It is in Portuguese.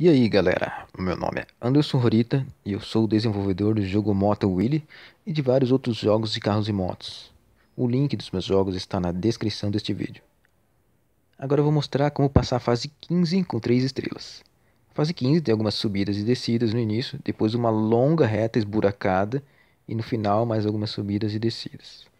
E aí galera, meu nome é Anderson Horita e eu sou desenvolvedor do jogo Moto Willy e de vários outros jogos de carros e motos. O link dos meus jogos está na descrição deste vídeo. Agora eu vou mostrar como passar a fase 15 com 3 estrelas. A fase 15 tem algumas subidas e descidas no início, depois uma longa reta esburacada e no final mais algumas subidas e descidas.